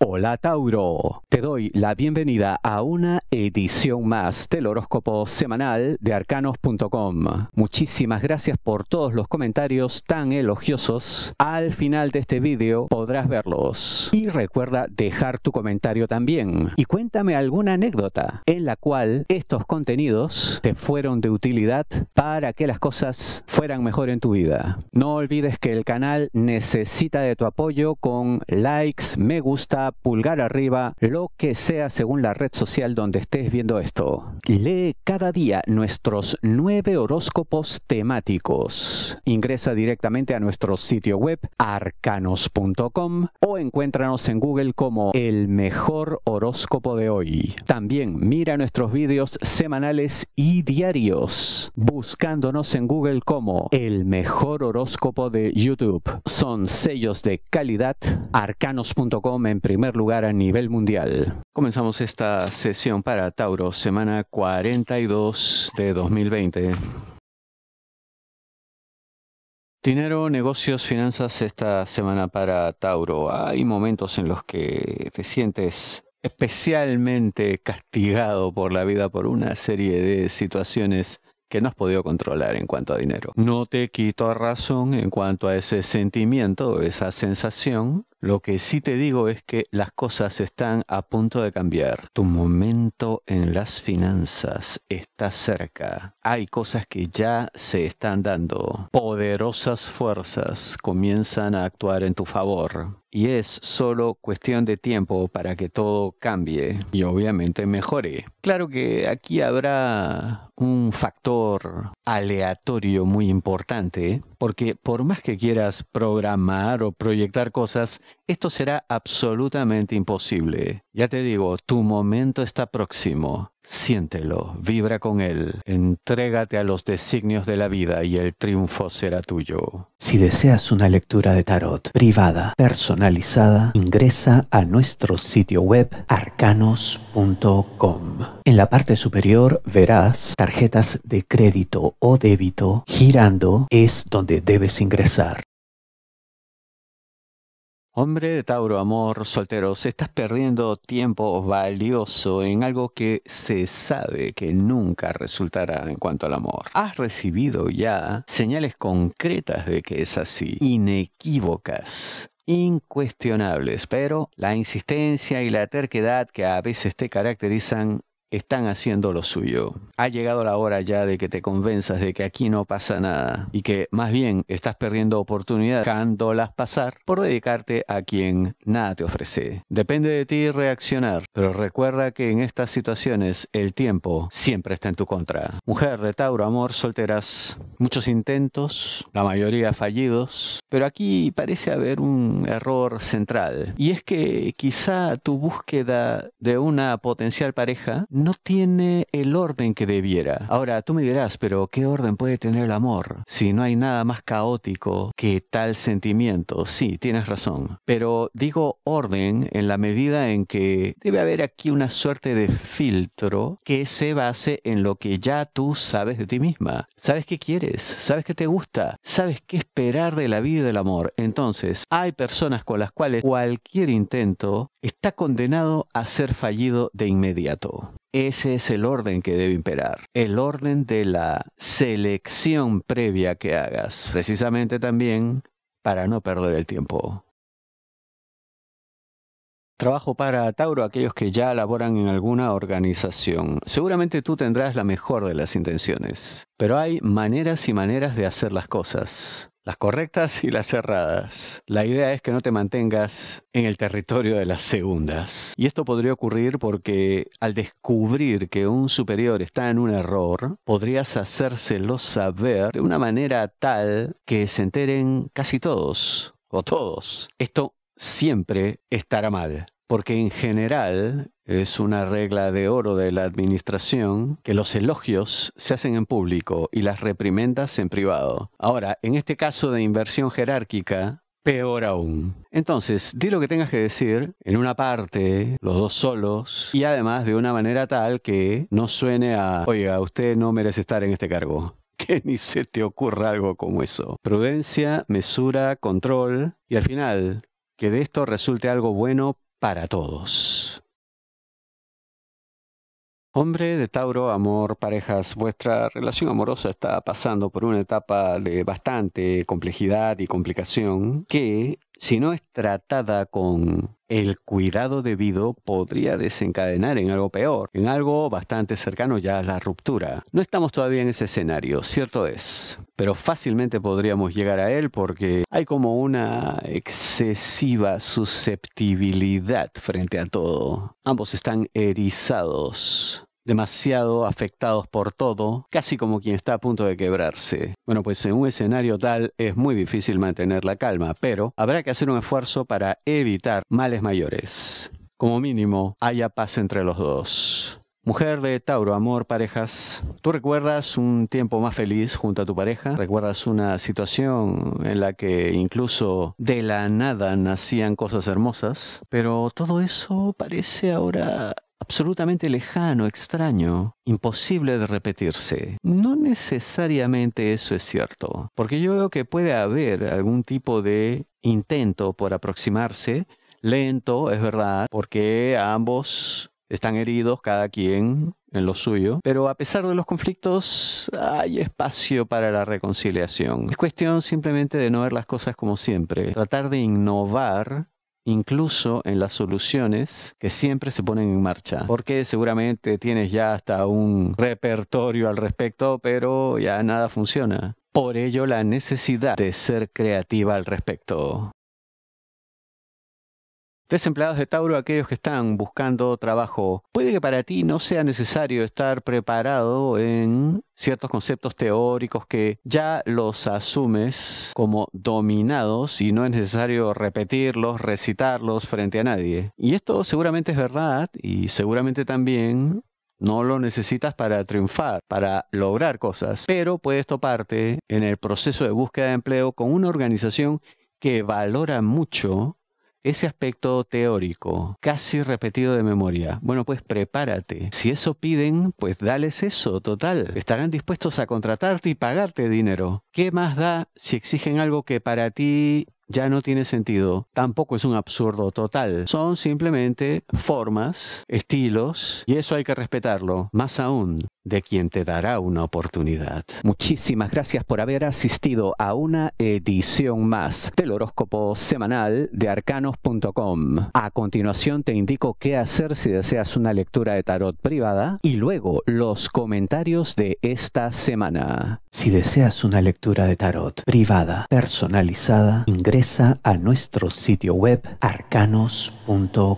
Hola Tauro, te doy la bienvenida a una edición más del horóscopo semanal de arcanos.com. Muchísimas gracias por todos los comentarios tan elogiosos. Al final de este vídeo podrás verlos. Y recuerda dejar tu comentario también y cuéntame alguna anécdota en la cual estos contenidos te fueron de utilidad para que las cosas fueran mejor en tu vida. No olvides que el canal necesita de tu apoyo con likes, me gusta, pulgar arriba, lo que sea según la red social donde estés viendo esto. Lee cada día nuestros nueve horóscopos temáticos. Ingresa directamente a nuestro sitio web arcanos.com o encuéntranos en Google como el mejor horóscopo de hoy. También mira nuestros vídeos semanales y diarios buscándonos en Google como el mejor horóscopo de YouTube. Son sellos de calidad arcanos.com en primer primer lugar a nivel mundial. Comenzamos esta sesión para Tauro, semana 42 de 2020. Dinero, negocios, finanzas esta semana para Tauro. Hay momentos en los que te sientes especialmente castigado por la vida por una serie de situaciones que no has podido controlar en cuanto a dinero. No te quito razón en cuanto a ese sentimiento, esa sensación, lo que sí te digo es que las cosas están a punto de cambiar. Tu momento en las finanzas está cerca. Hay cosas que ya se están dando. Poderosas fuerzas comienzan a actuar en tu favor. Y es solo cuestión de tiempo para que todo cambie y obviamente mejore. Claro que aquí habrá un factor aleatorio muy importante, porque por más que quieras programar o proyectar cosas, esto será absolutamente imposible. Ya te digo, tu momento está próximo. Siéntelo, vibra con él, entrégate a los designios de la vida y el triunfo será tuyo. Si deseas una lectura de tarot privada, personalizada, ingresa a nuestro sitio web arcanos.com. En la parte superior verás tarjetas de crédito o débito girando es donde debes ingresar. Hombre de Tauro, amor, solteros, estás perdiendo tiempo valioso en algo que se sabe que nunca resultará en cuanto al amor. Has recibido ya señales concretas de que es así, inequívocas incuestionables, pero la insistencia y la terquedad que a veces te caracterizan están haciendo lo suyo. Ha llegado la hora ya de que te convenzas de que aquí no pasa nada y que más bien estás perdiendo oportunidades dejándolas pasar por dedicarte a quien nada te ofrece. Depende de ti reaccionar, pero recuerda que en estas situaciones el tiempo siempre está en tu contra. Mujer de Tauro, amor, solteras, muchos intentos, la mayoría fallidos, pero aquí parece haber un error central y es que quizá tu búsqueda de una potencial pareja no tiene el orden que debiera. Ahora, tú me dirás, pero ¿qué orden puede tener el amor? Si no hay nada más caótico que tal sentimiento. Sí, tienes razón. Pero digo orden en la medida en que debe haber aquí una suerte de filtro que se base en lo que ya tú sabes de ti misma. Sabes qué quieres, sabes qué te gusta, sabes qué esperar de la vida y del amor. Entonces, hay personas con las cuales cualquier intento está condenado a ser fallido de inmediato. Ese es el orden que debe imperar, el orden de la selección previa que hagas, precisamente también para no perder el tiempo. Trabajo para Tauro, aquellos que ya laboran en alguna organización. Seguramente tú tendrás la mejor de las intenciones, pero hay maneras y maneras de hacer las cosas las correctas y las cerradas. La idea es que no te mantengas en el territorio de las segundas. Y esto podría ocurrir porque al descubrir que un superior está en un error, podrías hacérselo saber de una manera tal que se enteren casi todos o todos. Esto siempre estará mal porque en general es una regla de oro de la administración que los elogios se hacen en público y las reprimendas en privado. Ahora, en este caso de inversión jerárquica, peor aún. Entonces, di lo que tengas que decir en una parte, los dos solos, y además de una manera tal que no suene a, oiga, usted no merece estar en este cargo que ni se te ocurra algo como eso. Prudencia, mesura, control y al final, que de esto resulte algo bueno para todos. Hombre de Tauro, amor, parejas, vuestra relación amorosa está pasando por una etapa de bastante complejidad y complicación que, si no es tratada con el cuidado debido, podría desencadenar en algo peor, en algo bastante cercano ya a la ruptura. No estamos todavía en ese escenario, cierto es, pero fácilmente podríamos llegar a él porque hay como una excesiva susceptibilidad frente a todo. Ambos están erizados demasiado afectados por todo, casi como quien está a punto de quebrarse. Bueno, pues en un escenario tal es muy difícil mantener la calma, pero habrá que hacer un esfuerzo para evitar males mayores. Como mínimo, haya paz entre los dos. Mujer de Tauro, amor, parejas. ¿Tú recuerdas un tiempo más feliz junto a tu pareja? ¿Recuerdas una situación en la que incluso de la nada nacían cosas hermosas? Pero todo eso parece ahora absolutamente lejano, extraño, imposible de repetirse. No necesariamente eso es cierto, porque yo veo que puede haber algún tipo de intento por aproximarse, lento, es verdad, porque ambos están heridos, cada quien en lo suyo, pero a pesar de los conflictos hay espacio para la reconciliación. Es cuestión simplemente de no ver las cosas como siempre, tratar de innovar incluso en las soluciones que siempre se ponen en marcha. Porque seguramente tienes ya hasta un repertorio al respecto, pero ya nada funciona. Por ello la necesidad de ser creativa al respecto. Desempleados de Tauro, aquellos que están buscando trabajo, puede que para ti no sea necesario estar preparado en ciertos conceptos teóricos que ya los asumes como dominados y no es necesario repetirlos, recitarlos frente a nadie. Y esto seguramente es verdad y seguramente también no lo necesitas para triunfar, para lograr cosas, pero puedes toparte en el proceso de búsqueda de empleo con una organización que valora mucho ese aspecto teórico casi repetido de memoria. Bueno, pues prepárate. Si eso piden, pues dales eso, total. Estarán dispuestos a contratarte y pagarte dinero. ¿Qué más da si exigen algo que para ti ya no tiene sentido, tampoco es un absurdo total. Son simplemente formas, estilos, y eso hay que respetarlo. Más aún, de quien te dará una oportunidad. Muchísimas gracias por haber asistido a una edición más del horóscopo semanal de arcanos.com. A continuación te indico qué hacer si deseas una lectura de tarot privada y luego los comentarios de esta semana. Si deseas una lectura de tarot privada personalizada, ingresa a nuestro sitio web arcanos.com.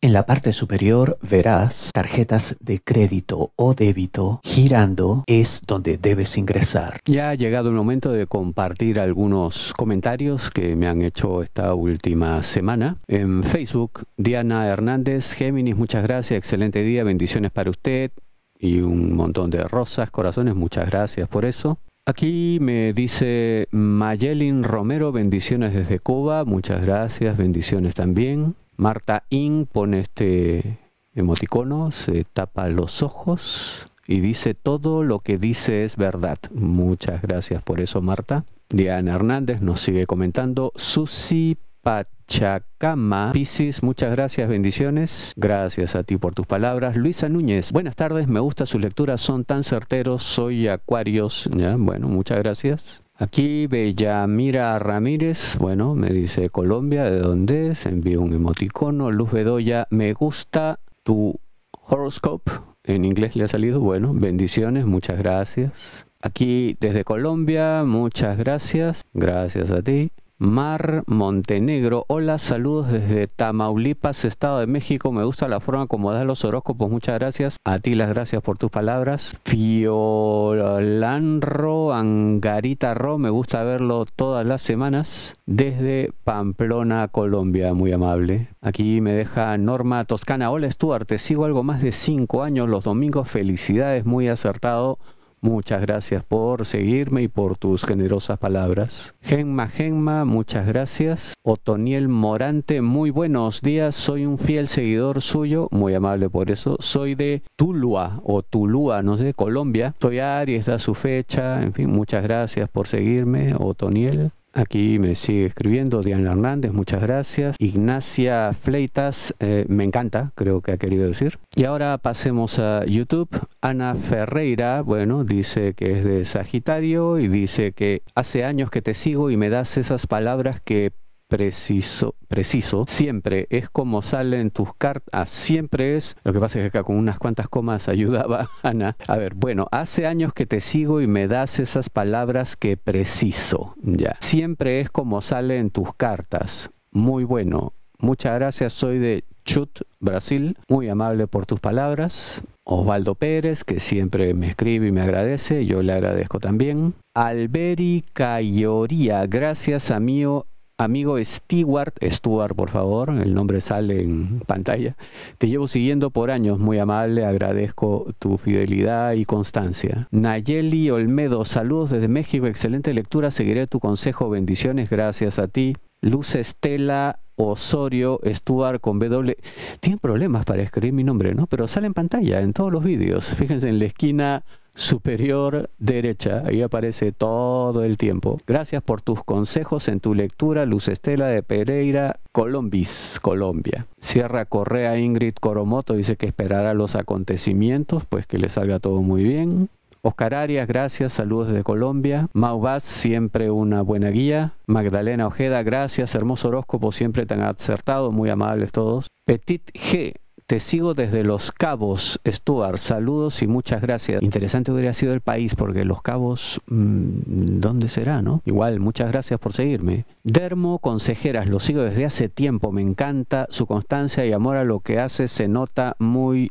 En la parte superior verás tarjetas de crédito o débito girando es donde debes ingresar. Ya ha llegado el momento de compartir algunos comentarios que me han hecho esta última semana. En Facebook, Diana Hernández, Géminis, muchas gracias, excelente día, bendiciones para usted y un montón de rosas, corazones, muchas gracias por eso. Aquí me dice Mayelin Romero, bendiciones desde Cuba, muchas gracias, bendiciones también. Marta In pone este emoticono, se tapa los ojos y dice todo lo que dice es verdad. Muchas gracias por eso, Marta. Diana Hernández nos sigue comentando. Susi Pachacama. Pisis, muchas gracias, bendiciones. Gracias a ti por tus palabras. Luisa Núñez, buenas tardes, me gusta sus lecturas, son tan certeros, soy Acuarios. bueno, muchas gracias. Aquí Bellamira Ramírez, bueno, me dice Colombia, ¿de dónde es? Envío un emoticono. Luz Bedoya, me gusta tu horoscope en inglés le ha salido. Bueno, bendiciones, muchas gracias. Aquí desde Colombia, muchas gracias. Gracias a ti. Mar Montenegro, hola, saludos desde Tamaulipas, Estado de México. Me gusta la forma como das los horóscopos, muchas gracias. A ti las gracias por tus palabras. Fiolanro Angarita Ro, me gusta verlo todas las semanas desde Pamplona, Colombia, muy amable. Aquí me deja Norma Toscana, hola Stuart, te sigo algo más de cinco años los domingos, felicidades, muy acertado Muchas gracias por seguirme y por tus generosas palabras. Genma Genma, muchas gracias. Otoniel Morante, muy buenos días. Soy un fiel seguidor suyo, muy amable por eso. Soy de Tulua o Tulúa, no sé, Colombia. Soy Aries, da su fecha. En fin, muchas gracias por seguirme, Otoniel. Aquí me sigue escribiendo Diana Hernández, muchas gracias. Ignacia Fleitas, eh, me encanta, creo que ha querido decir. Y ahora pasemos a YouTube. Ana Ferreira, bueno, dice que es de Sagitario y dice que hace años que te sigo y me das esas palabras que preciso, preciso, siempre es como sale en tus cartas, ah, siempre es, lo que pasa es que acá con unas cuantas comas ayudaba Ana. A ver, bueno, hace años que te sigo y me das esas palabras que preciso, ya. Siempre es como sale en tus cartas, muy bueno. Muchas gracias, soy de Chut, Brasil. Muy amable por tus palabras. Osvaldo Pérez, que siempre me escribe y me agradece, yo le agradezco también. Alberi Cayoría, gracias amigo amigo Stewart, Stuart, por favor, el nombre sale en pantalla, te llevo siguiendo por años, muy amable, agradezco tu fidelidad y constancia. Nayeli Olmedo, saludos desde México, excelente lectura, seguiré tu consejo, bendiciones, gracias a ti. Luz Estela Osorio Stuart con W. tiene problemas para escribir mi nombre, ¿no? Pero sale en pantalla en todos los vídeos. Fíjense en la esquina superior derecha, ahí aparece todo el tiempo. Gracias por tus consejos en tu lectura, Luz Estela de Pereira, Colombis, Colombia. Sierra Correa Ingrid Coromoto dice que esperará los acontecimientos, pues que le salga todo muy bien. Oscar Arias, gracias, saludos desde Colombia. Mau siempre una buena guía. Magdalena Ojeda, gracias, hermoso horóscopo, siempre tan acertado, muy amables todos. Petit G, te sigo desde Los Cabos, Stuart. Saludos y muchas gracias. Interesante hubiera sido el país, porque Los Cabos, mm, ¿dónde será, no? Igual, muchas gracias por seguirme. Dermo Consejeras, lo sigo desde hace tiempo. Me encanta su constancia y amor a lo que hace. Se nota muy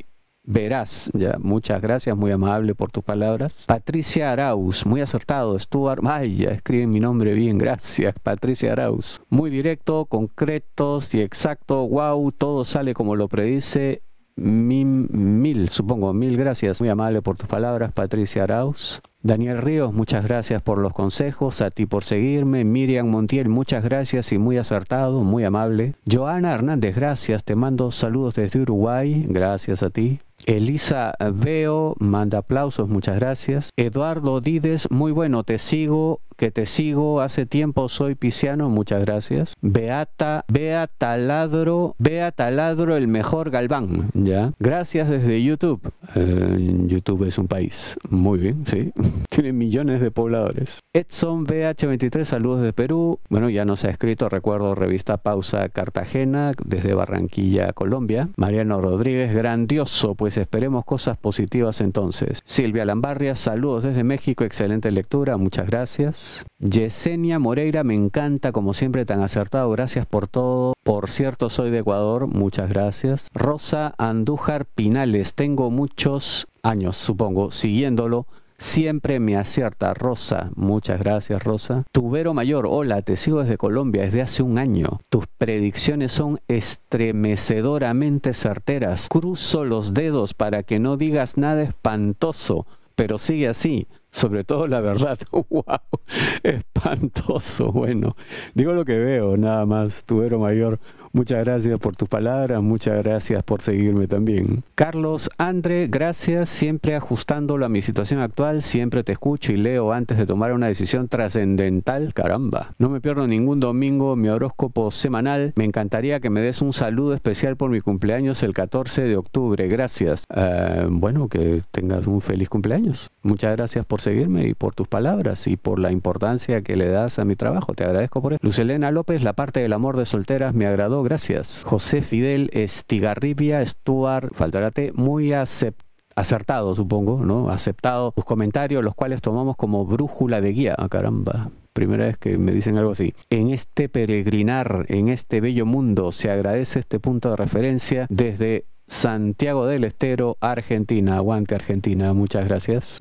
Verás, ya, muchas gracias, muy amable por tus palabras. Patricia Arauz, muy acertado, Stuart ya escribe mi nombre bien, gracias, Patricia Arauz. Muy directo, concreto y exacto, wow, todo sale como lo predice mi mil, supongo, mil gracias. Muy amable por tus palabras, Patricia Arauz. Daniel Ríos, muchas gracias por los consejos, a ti por seguirme. Miriam Montiel, muchas gracias y muy acertado, muy amable. Joana Hernández, gracias, te mando saludos desde Uruguay, gracias a ti. Elisa Veo manda aplausos, muchas gracias. Eduardo Dides, muy bueno, te sigo que te sigo hace tiempo, soy pisiano, muchas gracias. Beata, Beata Taladro, Beata Taladro, el mejor Galván, ¿ya? Gracias desde YouTube. Eh, YouTube es un país, muy bien, sí. Tiene millones de pobladores. Edson BH23, saludos desde Perú. Bueno, ya nos ha escrito, recuerdo, revista Pausa Cartagena, desde Barranquilla, Colombia. Mariano Rodríguez, grandioso, pues esperemos cosas positivas entonces. Silvia Lambarria, saludos desde México, excelente lectura, muchas gracias. Yesenia Moreira, me encanta, como siempre, tan acertado. Gracias por todo. Por cierto, soy de Ecuador, muchas gracias. Rosa Andújar Pinales, tengo muchos años, supongo, siguiéndolo. Siempre me acierta, Rosa. Muchas gracias, Rosa. Tubero Mayor, hola, te sigo desde Colombia desde hace un año. Tus predicciones son estremecedoramente certeras. Cruzo los dedos para que no digas nada espantoso pero sigue así, sobre todo la verdad. ¡Wow! Espantoso, bueno. Digo lo que veo, nada más, tubero mayor. Muchas gracias por tus palabras, muchas gracias por seguirme también. Carlos, André, gracias, siempre ajustándolo a mi situación actual, siempre te escucho y leo antes de tomar una decisión trascendental, caramba. No me pierdo ningún domingo mi horóscopo semanal, me encantaría que me des un saludo especial por mi cumpleaños el 14 de octubre, gracias. Eh, bueno, que tengas un feliz cumpleaños. Muchas gracias por seguirme y por tus palabras y por la importancia que le das a mi trabajo, te agradezco por eso. Lucelena López, la parte del amor de solteras me agradó gracias. José Fidel Estigarribia, Stuart Faltarate, muy acertado, supongo, ¿no? Aceptado tus comentarios, los cuales tomamos como brújula de guía. Ah, caramba. Primera vez que me dicen algo así. En este peregrinar, en este bello mundo, se agradece este punto de referencia desde Santiago del Estero, Argentina. Aguante Argentina, muchas gracias.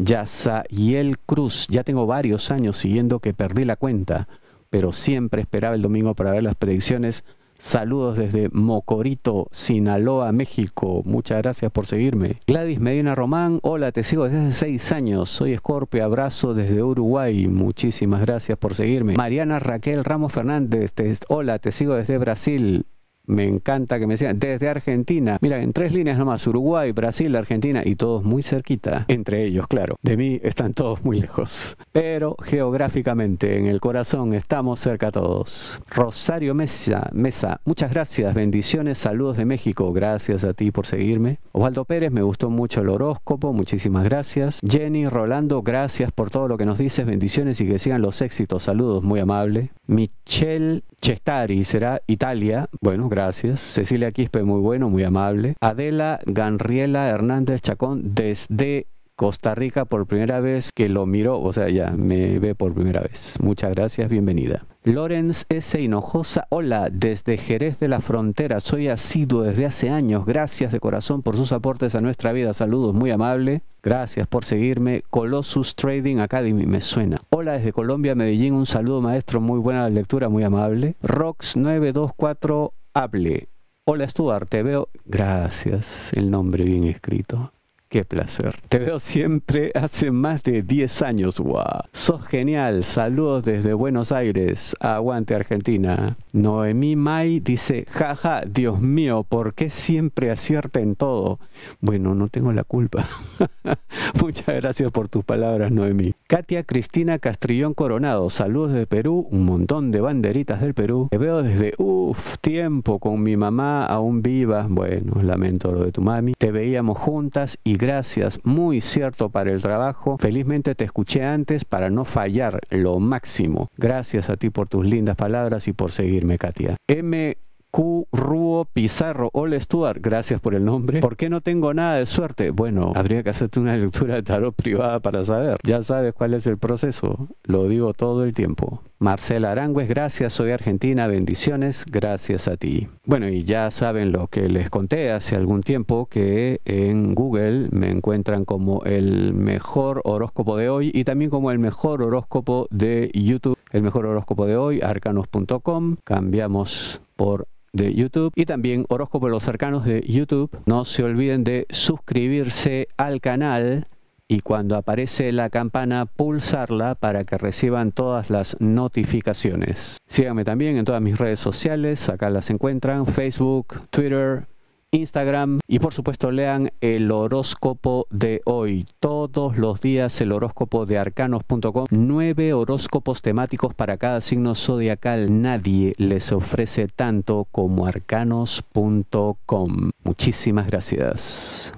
el Cruz, ya tengo varios años siguiendo que perdí la cuenta, pero siempre esperaba el domingo para ver las predicciones Saludos desde Mocorito, Sinaloa, México. Muchas gracias por seguirme. Gladys Medina Román, hola, te sigo desde hace seis años. Soy Scorpio, abrazo desde Uruguay. Muchísimas gracias por seguirme. Mariana Raquel Ramos Fernández, hola, te sigo desde Brasil. Me encanta que me sigan. Desde Argentina. Mira, en tres líneas nomás. Uruguay, Brasil, Argentina y todos muy cerquita. Entre ellos, claro. De mí están todos muy lejos. Pero geográficamente, en el corazón, estamos cerca todos. Rosario Mesa, Mesa, muchas gracias. Bendiciones, saludos de México. Gracias a ti por seguirme. Osvaldo Pérez, me gustó mucho el horóscopo. Muchísimas gracias. Jenny, Rolando, gracias por todo lo que nos dices. Bendiciones y que sigan los éxitos. Saludos, muy amable. Michelle Chestari, será Italia. Bueno, gracias gracias. Cecilia Quispe, muy bueno, muy amable. Adela Ganriela Hernández Chacón, desde Costa Rica por primera vez que lo miró, o sea, ya me ve por primera vez. Muchas gracias, bienvenida. Lorenz S. Hinojosa, hola, desde Jerez de la Frontera, soy asiduo desde hace años, gracias de corazón por sus aportes a nuestra vida, saludos, muy amable, gracias por seguirme, Colossus Trading Academy, me suena. Hola desde Colombia, Medellín, un saludo maestro, muy buena lectura, muy amable. Rox 924 hable. Hola Stuart, te veo. Gracias, el nombre bien escrito. Qué placer. Te veo siempre hace más de 10 años. ¡Wow! Sos genial. Saludos desde Buenos Aires. Aguante Argentina. Noemí May dice, jaja, Dios mío, ¿por qué siempre acierta en todo? Bueno, no tengo la culpa. Muchas gracias por tus palabras, Noemí. Katia Cristina Castrillón Coronado. Saludos de Perú. Un montón de banderitas del Perú. Te veo desde, uff, tiempo con mi mamá aún viva. Bueno, lamento lo de tu mami. Te veíamos juntas y gracias, muy cierto para el trabajo. Felizmente te escuché antes para no fallar lo máximo. Gracias a ti por tus lindas palabras y por seguirme, Katia. M Ruo Pizarro. Hola Stuart, gracias por el nombre. ¿Por qué no tengo nada de suerte? Bueno, habría que hacerte una lectura de tarot privada para saber. Ya sabes cuál es el proceso. Lo digo todo el tiempo. Marcela Arangüez, gracias, soy Argentina, bendiciones, gracias a ti. Bueno, y ya saben lo que les conté hace algún tiempo, que en Google me encuentran como el mejor horóscopo de hoy y también como el mejor horóscopo de YouTube. El mejor horóscopo de hoy, arcanos.com, cambiamos por de YouTube y también Horóscopo de los Cercanos de YouTube. No se olviden de suscribirse al canal y cuando aparece la campana pulsarla para que reciban todas las notificaciones. Síganme también en todas mis redes sociales, acá las encuentran, Facebook, Twitter, Instagram y por supuesto lean el horóscopo de hoy. Todos los días el horóscopo de arcanos.com. Nueve horóscopos temáticos para cada signo zodiacal. Nadie les ofrece tanto como arcanos.com. Muchísimas gracias.